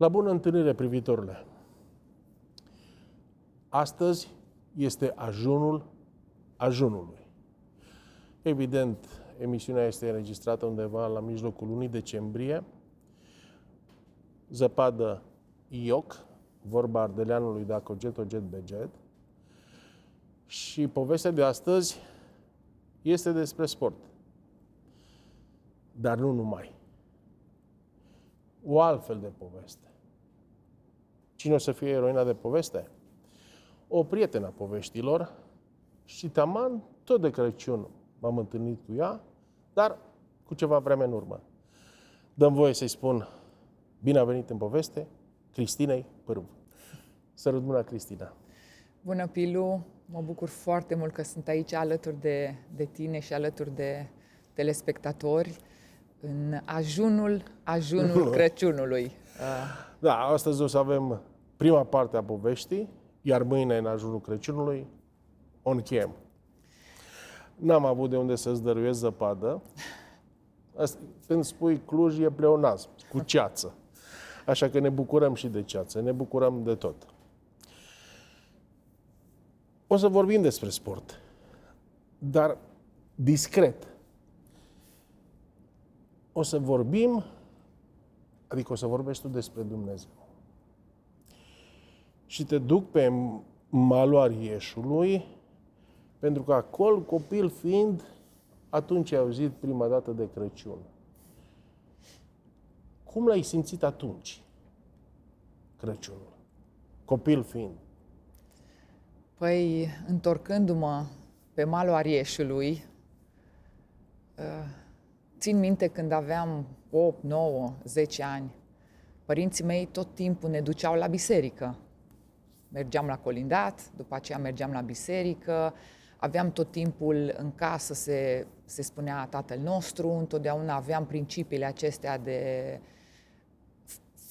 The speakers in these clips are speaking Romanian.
La bună întâlnire, privitorule! Astăzi este ajunul ajunului. Evident, emisiunea este înregistrată undeva la mijlocul lunii decembrie. Zăpadă ioc, vorba ardeleanului dacă jet o jet beget. Și povestea de astăzi este despre sport. Dar nu numai. O altfel de poveste. Cine o să fie eroina de poveste? O prietenă a poveștilor și taman tot de Crăciun m-am întâlnit cu ea, dar cu ceva vreme în urmă. Dăm voie să-i spun bine a venit în poveste Cristinei Pârv. Sărut bună, Cristina! Bună, Pilu! Mă bucur foarte mult că sunt aici alături de, de tine și alături de telespectatori în ajunul, ajunul Crăciunului. Da, astăzi o să avem prima parte a poveștii, iar mâine, în ajunul Crăciunului, o încheiem. N-am avut de unde să-ți dăruiesc zăpadă. când spui Cluj, e pleonasm, cu ceață. Așa că ne bucurăm și de ceață, ne bucurăm de tot. O să vorbim despre sport, dar discret. O să vorbim, adică o să vorbești tu despre Dumnezeu și te duc pe malul Arieșului, pentru că acolo, copil fiind, atunci ai auzit prima dată de Crăciun. Cum l-ai simțit atunci, Crăciunul, copil fiind? Păi, întorcându-mă pe malul Arieșului, ă, țin minte când aveam 8, 9, 10 ani, părinții mei tot timpul ne duceau la biserică mergeam la colindat, după aceea mergeam la biserică, aveam tot timpul în casă, se, se spunea Tatăl nostru, întotdeauna aveam principiile acestea de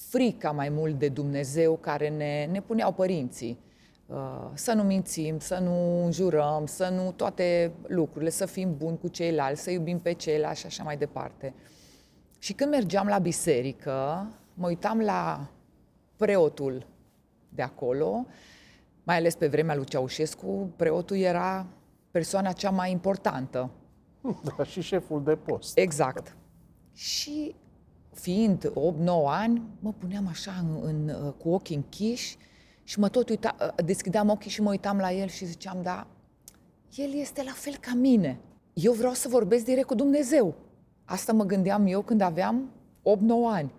frica mai mult de Dumnezeu care ne, ne puneau părinții. Uh, să nu mințim, să nu înjurăm, să nu toate lucrurile, să fim buni cu ceilalți, să iubim pe ceilalți și așa mai departe. Și când mergeam la biserică, mă uitam la preotul de acolo, mai ales pe vremea lui Ceaușescu, preotul era persoana cea mai importantă. Da, și șeful de post. Exact. Și fiind 8-9 ani, mă puneam așa în, în, cu ochii închiși și mă tot uita, deschideam ochii și mă uitam la el și ziceam, da, el este la fel ca mine. Eu vreau să vorbesc direct cu Dumnezeu. Asta mă gândeam eu când aveam 8-9 ani.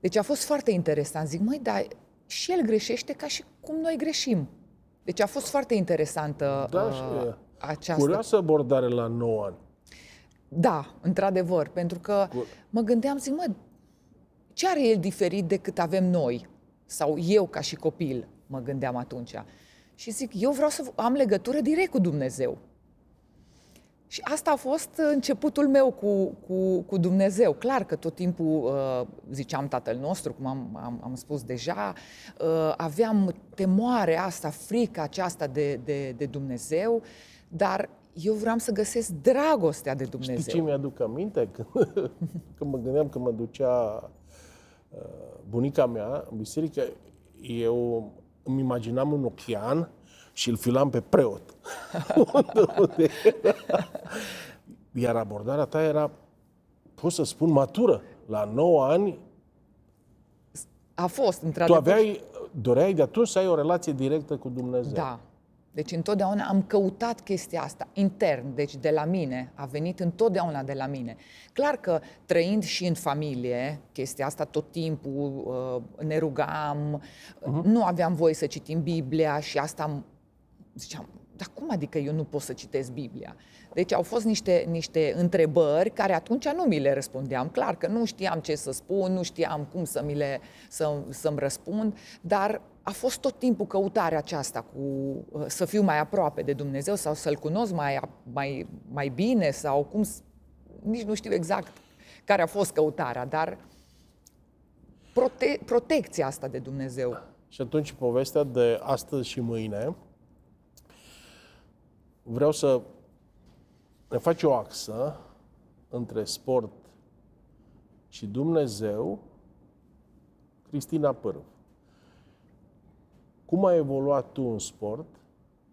Deci a fost foarte interesant. Zic, măi, dar și el greșește ca și cum noi greșim. Deci a fost foarte interesantă da, uh, această... Curioasă abordare la 9 ani. Da, într-adevăr, pentru că Cur... mă gândeam, zic, mă, ce are el diferit decât avem noi? Sau eu ca și copil, mă gândeam atunci. Și zic, eu vreau să am legătură direct cu Dumnezeu. Și asta a fost începutul meu cu, cu, cu Dumnezeu. Clar că tot timpul uh, ziceam Tatăl nostru, cum am, am, am spus deja, uh, aveam temoare asta, frica aceasta de, de, de Dumnezeu, dar eu vreau să găsesc dragostea de Dumnezeu. Știi ce mi-aduc aminte? Când, când mă gândeam că mă ducea uh, bunica mea în biserică, eu îmi imaginam un ocean și îl filam pe preot. Iar abordarea ta era, pot să spun, matură. La 9 ani... A fost, într-adevăr. Tu aveai, doreai de atunci să ai o relație directă cu Dumnezeu. Da. Deci întotdeauna am căutat chestia asta intern, deci de la mine, a venit întotdeauna de la mine. Clar că trăind și în familie, chestia asta tot timpul uh, ne rugam, uh-huh. nu aveam voie să citim Biblia și asta ziceam, dar cum adică eu nu pot să citesc Biblia? Deci au fost niște, niște întrebări care atunci nu mi le răspundeam, clar că nu știam ce să spun, nu știam cum să mi le, să, să-mi răspund, dar a fost tot timpul căutarea aceasta cu uh, să fiu mai aproape de Dumnezeu sau să-L cunosc mai, mai, mai bine sau cum, nici nu știu exact care a fost căutarea, dar prote- protecția asta de Dumnezeu. Și atunci povestea de astăzi și mâine vreau să ne faci o axă între sport și Dumnezeu, Cristina Pârv. Cum ai evoluat tu în sport,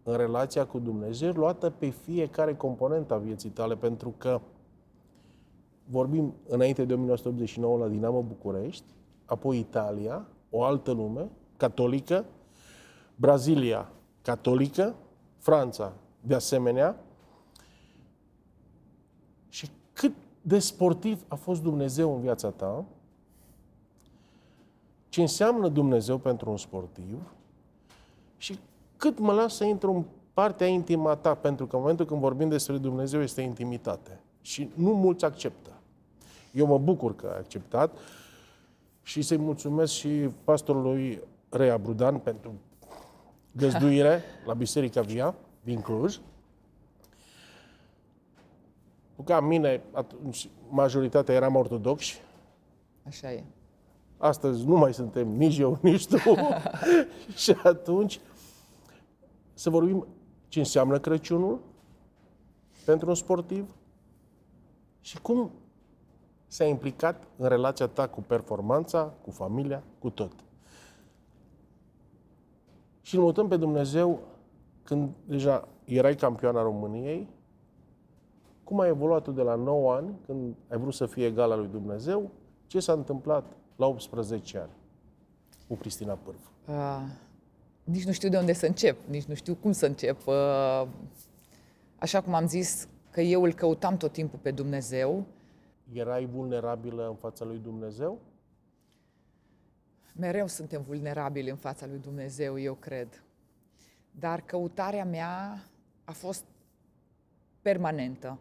în relația cu Dumnezeu, luată pe fiecare componentă a vieții tale, pentru că vorbim înainte de 1989 la Dinamo București, apoi Italia, o altă lume, catolică, Brazilia, catolică, Franța, de asemenea. Și cât de sportiv a fost Dumnezeu în viața ta, ce înseamnă Dumnezeu pentru un sportiv și cât mă las să intru în partea intimă a ta, pentru că în momentul când vorbim despre Dumnezeu este intimitate. Și nu mulți acceptă. Eu mă bucur că a acceptat și să-i mulțumesc și pastorului Rea Brudan pentru găzduire la Biserica Via din Cluj, ca mine, atunci majoritatea eram ortodoxi. Așa e. Astăzi nu mai suntem nici eu, nici tu. și atunci să vorbim ce înseamnă Crăciunul pentru un sportiv și cum s-a implicat în relația ta cu performanța, cu familia, cu tot. Și îl mutăm pe Dumnezeu când deja erai campioana României, cum a evoluat de la 9 ani, când ai vrut să fii al lui Dumnezeu, ce s-a întâmplat la 18 ani cu Cristina Pârv? Uh, ah, nici nu știu de unde să încep, nici nu știu cum să încep. Uh, așa cum am zis, că eu îl căutam tot timpul pe Dumnezeu. Erai vulnerabilă în fața lui Dumnezeu? Mereu suntem vulnerabili în fața lui Dumnezeu, eu cred. Dar căutarea mea a fost permanentă.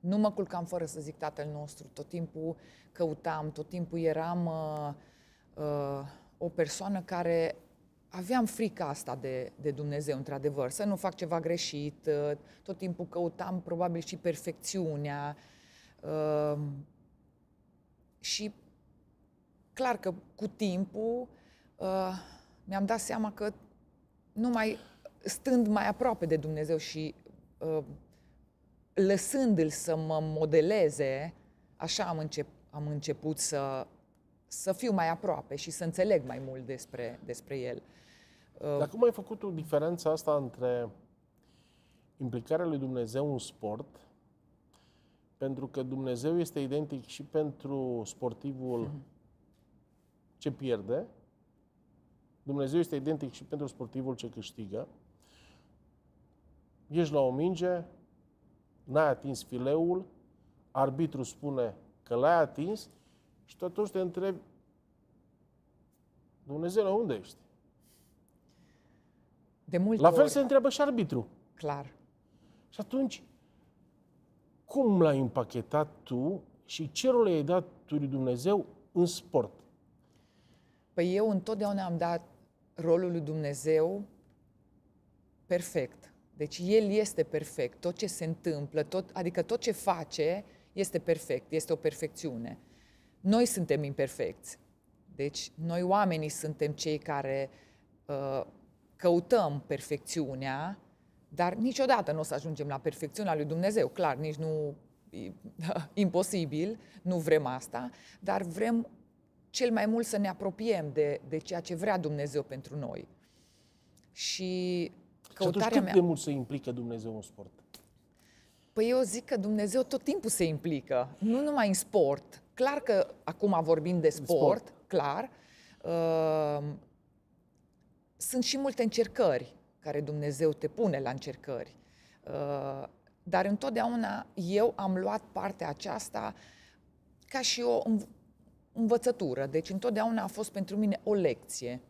Nu mă culcam fără să zic tatăl nostru, tot timpul căutam, tot timpul eram uh, uh, o persoană care aveam frica asta de, de Dumnezeu, într-adevăr, să nu fac ceva greșit, uh, tot timpul căutam probabil și perfecțiunea uh, și clar că cu timpul uh, mi-am dat seama că numai stând mai aproape de Dumnezeu și uh, lăsându-l să mă modeleze, așa am, încep, am început să, să fiu mai aproape și să înțeleg mai mult despre, despre el. Uh, Dar cum ai făcut o diferență asta între implicarea lui Dumnezeu în sport, pentru că Dumnezeu este identic și pentru sportivul mhm. ce pierde, Dumnezeu este identic și pentru sportivul ce câștigă. Ești la o minge, n-ai atins fileul, arbitru spune că l-ai atins și tu atunci te întrebi Dumnezeu, la unde ești? De multe La fel ori. se întreabă și arbitru. Clar. Și atunci, cum l-ai împachetat tu și ce rol i-ai dat tu lui Dumnezeu în sport? Păi eu întotdeauna am dat rolul lui Dumnezeu perfect. Deci El este perfect. Tot ce se întâmplă, tot, adică tot ce face este perfect, este o perfecțiune. Noi suntem imperfecți. Deci noi oamenii suntem cei care uh, căutăm perfecțiunea, dar niciodată nu o să ajungem la perfecțiunea lui Dumnezeu. Clar, nici nu imposibil, nu vrem asta, dar vrem cel mai mult să ne apropiem de, de ceea ce vrea Dumnezeu pentru noi. Și căutarea și cât mea... de mult se implică Dumnezeu în sport? Păi eu zic că Dumnezeu tot timpul se implică, nu numai în sport. Clar că acum vorbim de sport, sport. clar. Uh, sunt și multe încercări care Dumnezeu te pune la încercări. Uh, dar întotdeauna eu am luat partea aceasta ca și o învățătură, deci întotdeauna a fost pentru mine o lecție.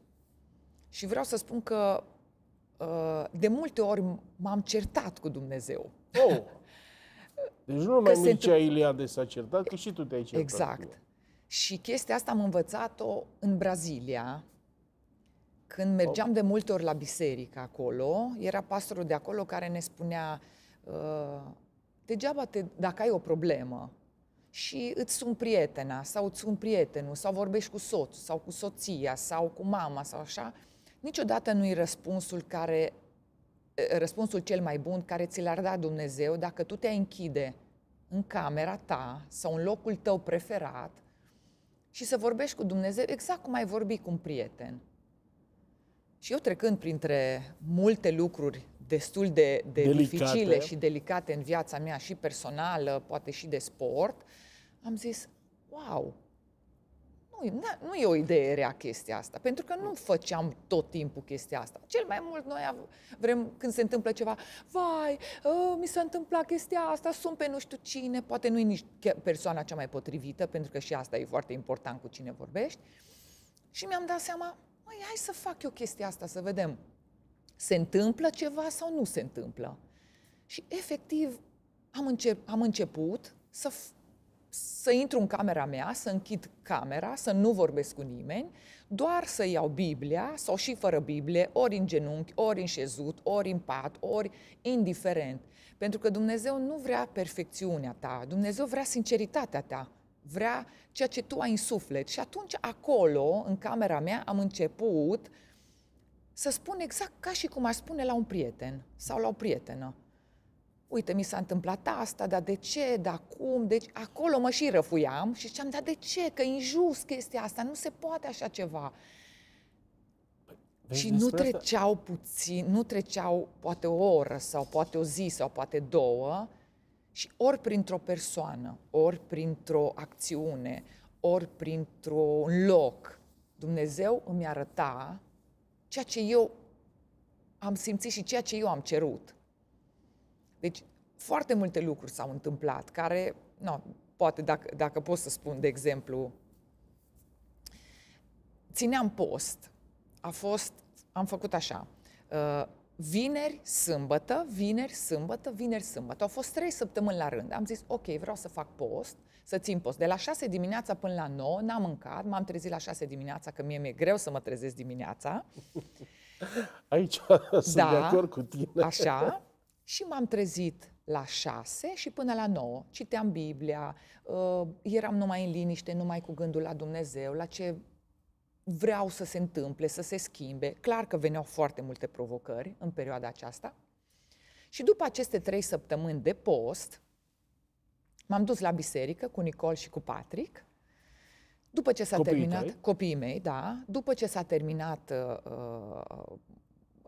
Și vreau să spun că uh, de multe ori m-am certat cu Dumnezeu. Oh. Deci nu numai Mircea Iliade s-a certat, că și tu te-ai certat. Exact. Și chestia asta am învățat-o în Brazilia, când mergeam de multe ori la biserică acolo, era pastorul de acolo care ne spunea, uh, degeaba te, dacă ai o problemă, și îți sunt prietena sau îți sunt prietenul sau vorbești cu soțul sau cu soția sau cu mama sau așa, niciodată nu i răspunsul care eh, răspunsul cel mai bun care ți l-ar da Dumnezeu dacă tu te închide în camera ta sau în locul tău preferat și să vorbești cu Dumnezeu exact cum ai vorbi cu un prieten. Și eu trecând printre multe lucruri destul de, de dificile și delicate în viața mea și personală, poate și de sport, uh, am zis, wow, nu, nu e o idee rea chestia asta, pentru că nu făceam tot timpul chestia asta. Cel mai mult noi vrem, când se întâmplă ceva, vai, uh, mi s-a întâmplat chestia asta, sunt pe nu știu cine, poate nu e nici persoana cea mai potrivită, pentru că și asta e foarte important cu cine vorbești. Și mi-am dat seama, măi, hai să fac eu chestia asta, să vedem. Se întâmplă ceva sau nu se întâmplă? Și efectiv am, încep, am început să să intru în camera mea, să închid camera, să nu vorbesc cu nimeni, doar să iau Biblia sau și fără Biblie, ori în genunchi, ori în șezut, ori în pat, ori indiferent. Pentru că Dumnezeu nu vrea perfecțiunea ta, Dumnezeu vrea sinceritatea ta, vrea ceea ce tu ai în suflet. Și atunci acolo, în camera mea, am început să spun exact ca și cum aș spune la un prieten sau la o prietenă uite, mi s-a întâmplat asta, dar de ce, dar cum, deci acolo mă și răfuiam și ziceam, dar de ce, că injust chestia asta, nu se poate așa ceva. Păi, vezi, și nu treceau asta? puțin, nu treceau poate o oră sau poate o zi sau poate două și ori printr-o persoană, ori printr-o acțiune, ori printr-un loc, Dumnezeu îmi arăta ceea ce eu am simțit și ceea ce eu am cerut. Deci, foarte multe lucruri s-au întâmplat care, no, poate dacă, dacă pot să spun, de exemplu, țineam post. A fost, am făcut așa, uh, vineri, sâmbătă, vineri, sâmbătă, vineri, sâmbătă. Au fost trei săptămâni la rând. Am zis, ok, vreau să fac post, să țin post. De la 6 dimineața până la 9 n-am mâncat, m-am trezit la 6 dimineața, că mie mi-e greu să mă trezesc dimineața. Aici sunt da, de acord cu tine. Așa. Și m-am trezit la șase și până la nouă. Citeam Biblia, uh, eram numai în liniște, numai cu gândul la Dumnezeu, la ce vreau să se întâmple, să se schimbe. Clar că veneau foarte multe provocări în perioada aceasta. Și după aceste trei săptămâni de post, m-am dus la biserică cu Nicol și cu Patrick. După ce s-a copiii terminat, tăi? copiii mei, da, după ce s-a terminat uh, uh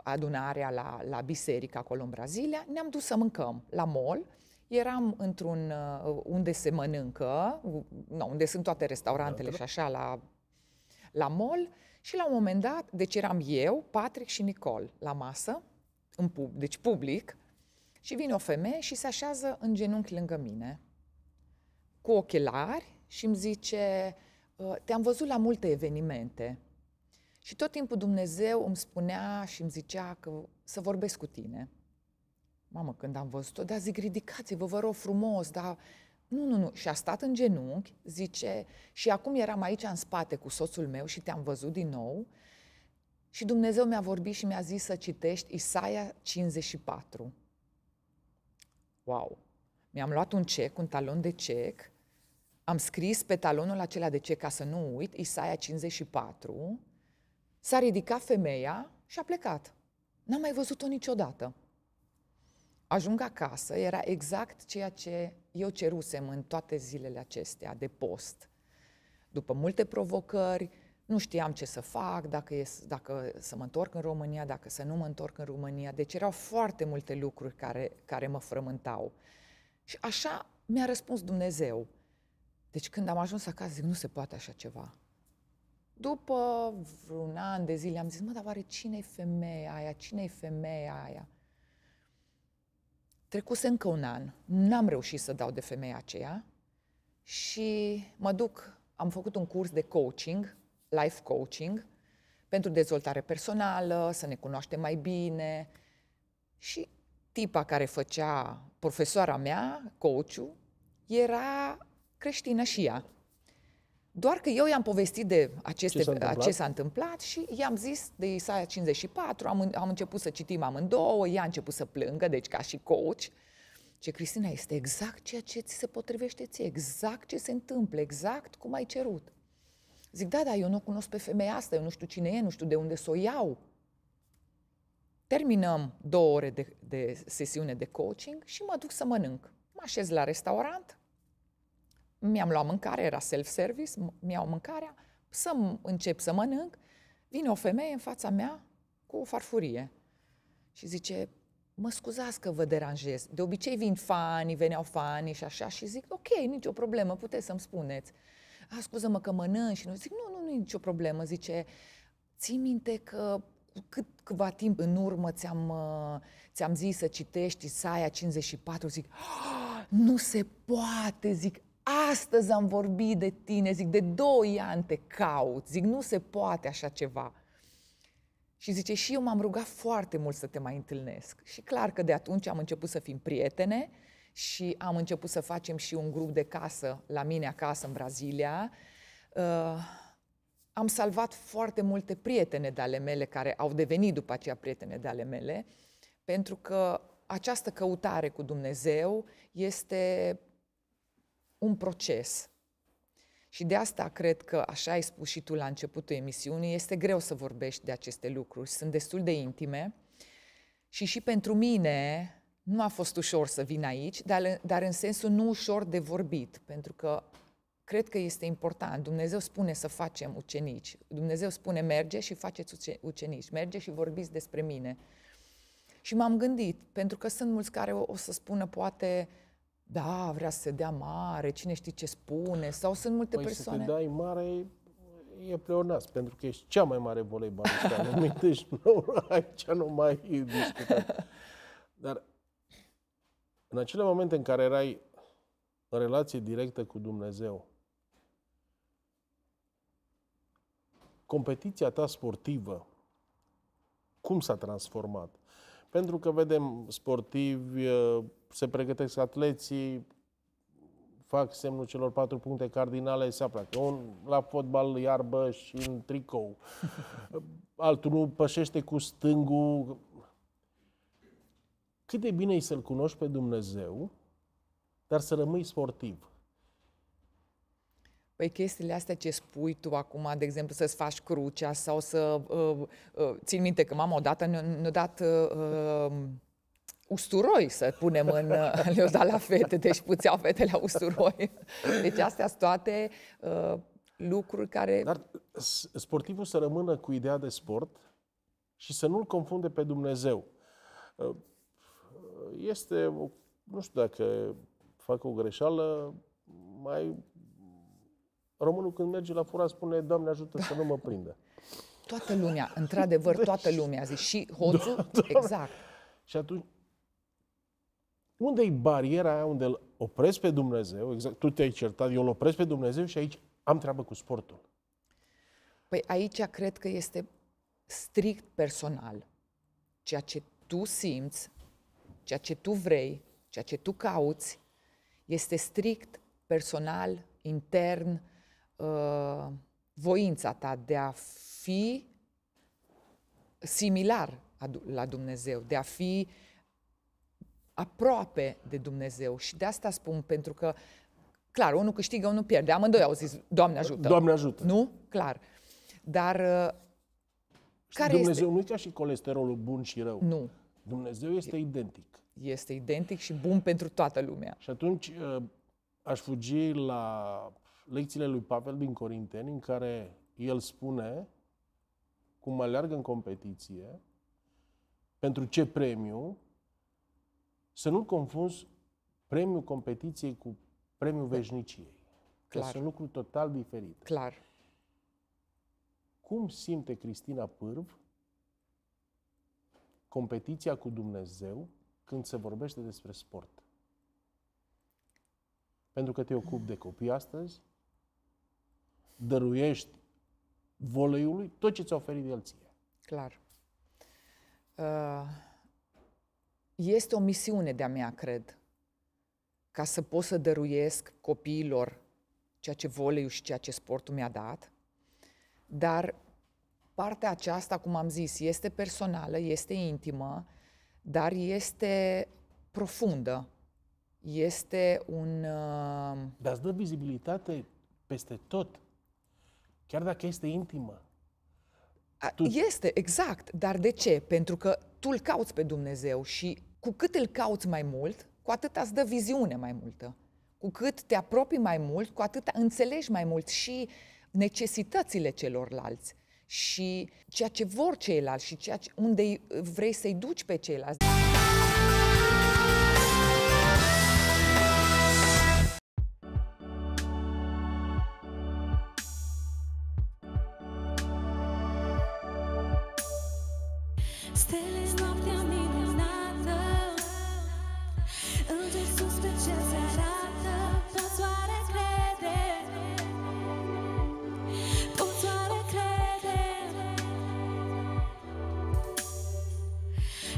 adunarea la, la biserică acolo în Brazilia, ne-am dus să mâncăm la mall. Eram într-un uh, unde se mănâncă, no, unde sunt toate restaurantele da, și așa la, la mall și la un moment dat, deci eram eu, Patrick și Nicol la masă, în pub, deci public, și vine o femeie și se așează în genunchi lângă mine, cu ochelari și îmi zice, uh, te-am văzut la multe evenimente, și tot timpul Dumnezeu îmi spunea și îmi zicea că să vorbesc cu tine. Mamă, când am văzut-o, dar zic, ridicați-vă, vă rog frumos, dar nu, nu, nu. Și a stat în genunchi, zice, și acum eram aici în spate cu soțul meu și te-am văzut din nou. Și Dumnezeu mi-a vorbit și mi-a zis să citești Isaia 54. Wow! Mi-am luat un cec, un talon de cec, am scris pe talonul acela de cec, ca să nu uit, Isaia 54, S-a ridicat femeia și a plecat. N-am mai văzut-o niciodată. Ajung acasă, era exact ceea ce eu cerusem în toate zilele acestea de post. După multe provocări, nu știam ce să fac, dacă, e, dacă să mă întorc în România, dacă să nu mă întorc în România. Deci erau foarte multe lucruri care, care mă frământau. Și așa mi-a răspuns Dumnezeu. Deci când am ajuns acasă, zic, nu se poate așa ceva. După vreun an de zile am zis, mă, dar oare cine-i femeia aia? Cine-i femeia aia? Trecuse încă un an. N-am reușit să dau de femeia aceea și mă duc, am făcut un curs de coaching, life coaching, pentru dezvoltare personală, să ne cunoaștem mai bine. Și tipa care făcea profesoara mea, coachul, era creștină și ea. Doar că eu i-am povestit de aceste, ce, s-a întâmplat? ce s-a întâmplat și i-am zis de Isaia 54, am, am început să citim amândouă, ea a început să plângă, deci ca și coach. Ce Cristina, este exact ceea ce ți se potrivește ție, exact ce se întâmplă, exact cum ai cerut. Zic, da, da, eu nu o cunosc pe femeia asta, eu nu știu cine e, nu știu de unde să o iau. Terminăm două ore de, de sesiune de coaching și mă duc să mănânc. Mă așez la restaurant, mi-am luat mâncare, era self-service, mi-au mâncarea, să încep să mănânc, vine o femeie în fața mea cu o farfurie și zice, mă scuzați că vă deranjez. De obicei vin fani, veneau fani și așa și zic, ok, nicio problemă, puteți să-mi spuneți. A, ah, scuză-mă că mănânc și nu zic, nu, nu, nu nicio problemă. Zice, ții minte că cât, câva timp în urmă ți-am, uh, ți-am zis să citești Isaia 54, zic, ah, nu se poate, zic, astăzi am vorbit de tine, zic, de doi ani te caut, zic, nu se poate așa ceva. Și zice, și eu m-am rugat foarte mult să te mai întâlnesc. Și clar că de atunci am început să fim prietene și am început să facem și un grup de casă la mine acasă în Brazilia. Uh, am salvat foarte multe prietene de ale mele care au devenit după aceea prietene de ale mele, pentru că această căutare cu Dumnezeu este un proces. Și de asta cred că, așa ai spus și tu la începutul emisiunii, este greu să vorbești de aceste lucruri. Sunt destul de intime și și pentru mine nu a fost ușor să vin aici, dar, dar în sensul nu ușor de vorbit, pentru că cred că este important. Dumnezeu spune să facem ucenici. Dumnezeu spune merge și faceți ucenici. Merge și vorbiți despre mine. Și m-am gândit, pentru că sunt mulți care o, o să spună poate da, vrea să se dea mare, cine știe ce spune, sau sunt multe păi persoane. să te dai mare e pleonast, pentru că ești cea mai mare voleibalist al lumii, deci nu, aici nu mai discutăm. Dar în acele momente în care erai în relație directă cu Dumnezeu, competiția ta sportivă, cum s-a transformat? Pentru că vedem sportivi, uh, se pregătesc atleții, fac semnul celor patru puncte cardinale, se aplacă. Un la fotbal iarbă și în tricou. Altul nu pășește cu stângul. Cât de bine e să-L cunoști pe Dumnezeu, dar să rămâi sportiv. Păi chestiile astea ce spui tu acum, de exemplu, să-ți faci crucea sau să... Uh, uh, țin minte că mama odată ne-a, ne dat uh, um, usturoi să punem în... Uh, le-a dat la fete, deci puțeau fetele la usturoi. Deci astea sunt toate uh, lucruri care... Dar sportivul să rămână cu ideea de sport și să nu-L confunde pe Dumnezeu. Uh, este, nu știu dacă fac o greșeală, mai Românul când merge la furat spune, Doamne ajută să nu mă prindă. Toată lumea, într-adevăr, deci- toată lumea, zici, și hoțul, do- do- exact. Și atunci, unde e bariera aia unde îl opresc pe Dumnezeu? Exact, tu te-ai certat, eu îl opresc pe Dumnezeu și aici am treabă cu sportul. Păi aici cred că este strict personal. Ceea ce tu simți, ceea ce tu vrei, ceea ce tu cauți, este strict personal, intern, uh, voința ta de a fi similar la Dumnezeu, de a fi aproape de Dumnezeu. Și de asta spun, pentru că, clar, unul câștigă, unul pierde. Amândoi au zis, Doamne ajută. Doamne ajută. Nu? Clar. Dar uh, Știi, care Dumnezeu este? nu e ca și colesterolul bun și rău. Nu. Dumnezeu este identic. Este identic și bun pentru toată lumea. Și atunci uh, aș fugi la lecțiile lui Pavel din Corinteni, în care el spune cum aleargă în competiție, pentru ce premiu, să nu-l confunzi premiul competiției cu premiul da. veșniciei. Clar. Că sunt lucruri total diferite. Clar. Cum simte Cristina Pârv competiția cu Dumnezeu când se vorbește despre sport? Pentru că te ocupi de copii astăzi, dăruiești voleiului tot ce ți-a oferit el ție. Clar. Uh, este o misiune de-a mea, cred, ca să pot să dăruiesc copiilor ceea ce voleiul și ceea ce sportul mi-a dat, dar partea aceasta, cum am zis, este personală, este intimă, dar este profundă. Este un... Uh, dar îți dă vizibilitate peste tot. Chiar dacă este intimă. Tu... Este, exact. Dar de ce? Pentru că tu îl cauți pe Dumnezeu și cu cât îl cauți mai mult, cu atât îți dă viziune mai multă. Cu cât te apropii mai mult, cu atât înțelegi mai mult și necesitățile celorlalți și ceea ce vor ceilalți și ceea ce, unde vrei să-i duci pe ceilalți.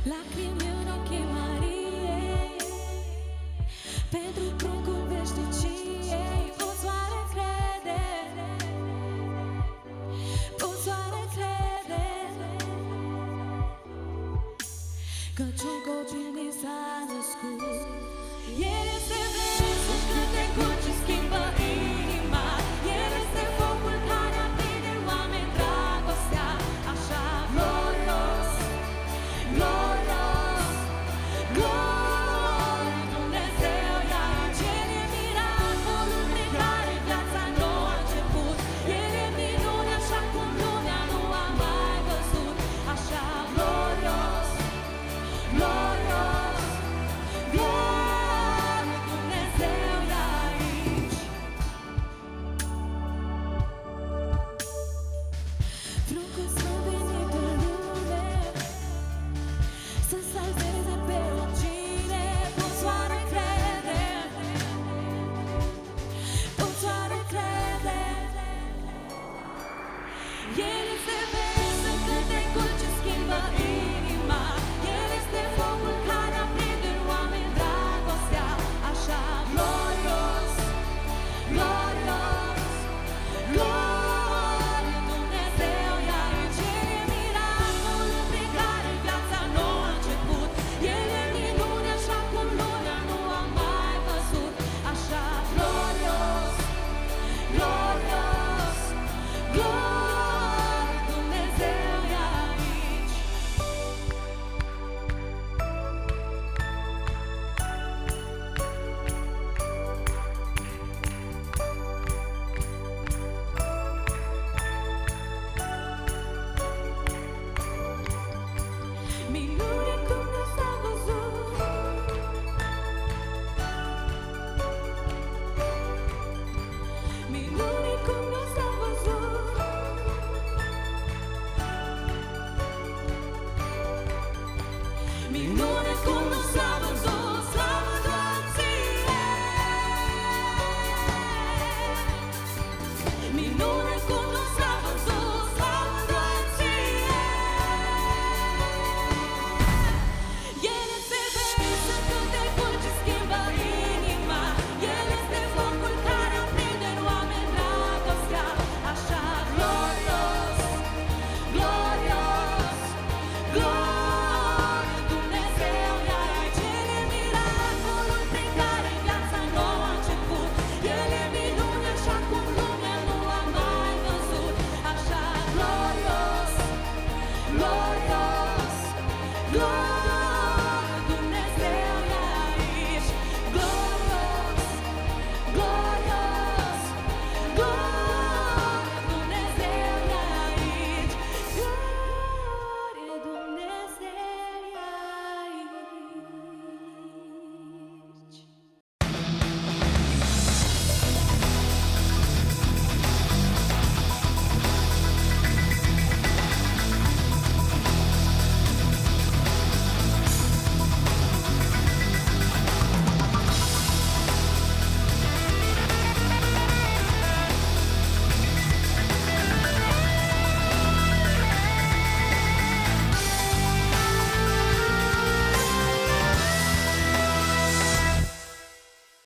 like you knew.